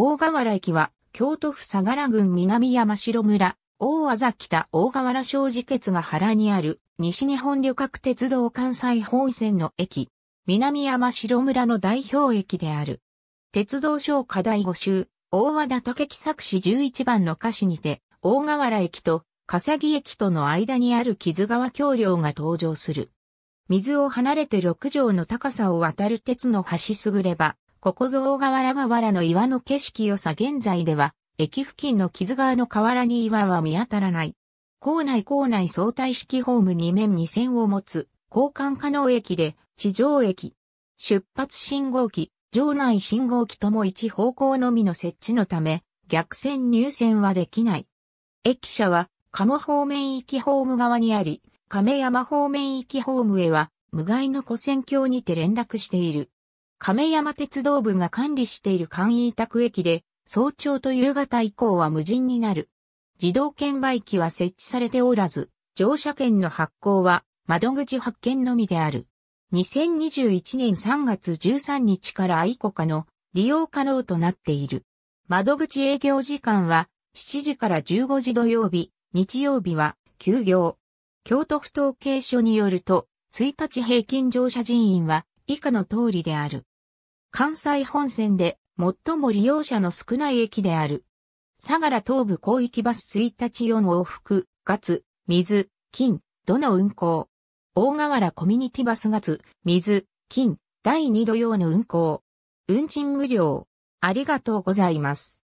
大河原駅は、京都府相良郡南山城村、大和崎北大河原小事決が原にある、西日本旅客鉄道関西本線の駅、南山城村の代表駅である。鉄道省課題5集、大和田竹木作詞11番の歌詞にて、大河原駅と笠木駅との間にある木津川橋梁が登場する。水を離れて6畳の高さを渡る鉄の橋すぐれば、ここぞ大河原らの岩の景色良さ現在では、駅付近の木津川の河原に岩は見当たらない。校内校内相対式ホーム2面2線を持つ、交換可能駅で、地上駅。出発信号機、場内信号機とも一方向のみの設置のため、逆線入線はできない。駅舎は、鴨方面行きホーム側にあり、亀山方面行きホームへは、無害の古線橋にて連絡している。亀山鉄道部が管理している簡易委託駅で、早朝と夕方以降は無人になる。自動券売機は設置されておらず、乗車券の発行は窓口発券のみである。2021年3月13日から愛子家の利用可能となっている。窓口営業時間は7時から15時土曜日、日曜日は休業。京都府統計所によると、1日平均乗車人員は以下の通りである。関西本線で最も利用者の少ない駅である。相良東部広域バス1日4往復、月、水、金、土の運行。大河原コミュニティバス月、水、金、第2土曜の運行。運賃無料。ありがとうございます。